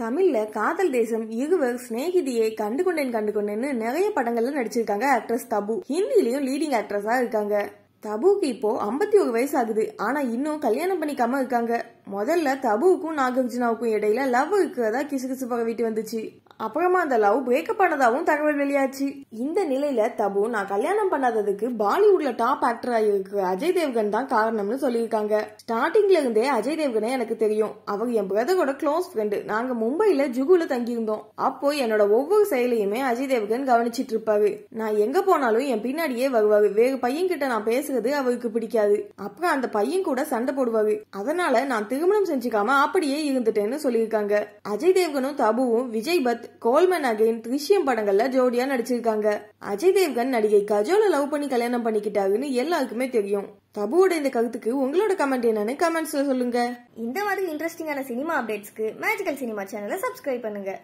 தமிழில் காதல் தேசம் இருவர் ஸ்நேகிதியை கண்டு கொண்டேன் கண்டு நிறைய படங்கள்ல நடிச்சிருக்காங்க ஆக்ட்ரஸ் தபு ஹிந்திலையும் லீடிங் ஆக்ட்ரஸா இருக்காங்க தபுக்கு இப்போ ஐம்பத்தி ஒரு வயசு ஆகுது ஆனா இன்னும் கல்யாணம் பண்ணிக்காம இருக்காங்க முதல்ல தபுவுக்கும் நாகார்ஜுனாவுக்கும் இடையில லவ் இருக்கிறதா கிசுகிசுப்பாக வீட்டு வந்துச்சு அப்புறமா அந்த லவ் பிரேக்கப் பண்ணதாவும் தகவல் வெளியாச்சு இந்த நிலையில தபு நான் கல்யாணம் பண்ணாததுக்கு பாலிவுட்ல டாப் ஆக்டர் ஆகியிருக்கு அஜய் தேவ்கன் தான் காரணம்னு சொல்லியிருக்காங்க ஸ்டார்டிங்ல இருந்தே அஜய் தேவ்கனே எனக்கு தெரியும் அவர் என் பிரதரோட க்ளோஸ் ஃப்ரெண்டு நாங்க மும்பையில ஜுகுல தங்கியிருந்தோம் அப்போ என்னோட ஒவ்வொரு செயலையுமே அஜய் தேவ்கன் கவனிச்சிட்டு இருப்பாரு நான் எங்க போனாலும் என் பின்னாடியே வருவாரு வேறு பையன் கிட்ட நான் பேசுறது அவருக்கு பிடிக்காது அப்புறம் அந்த பையன் கூட சண்டை போடுவாரு அதனால நான் திருமணம் செஞ்சுக்காம அப்படியே இருந்துட்டேன்னு சொல்லியிருக்காங்க அஜய் தேவ்கனும் தபுவும் விஜய் பத் கோல்மன் அகைன் திருஷ்யம் படங்கள்ல ஜோடியா நடிச்சிருக்காங்க அஜய் தேவ்கன் நடிகை கஜோல லவ் பண்ணி கல்யாணம் பண்ணிக்கிட்டாருன்னு எல்லாருக்குமே தெரியும் தபுவோட இந்த கருத்துக்கு உங்களோட கமெண்ட் என்னன்னு கமெண்ட்ஸ்ல சொல்லுங்க இந்த மாதிரி இன்ட்ரெஸ்டிங்கான சினிமா அப்டேட்ஸ்க்கு மேஜிக்கல் சினிமா சேனலை சப்ஸ்கிரைப் பண்ணுங்க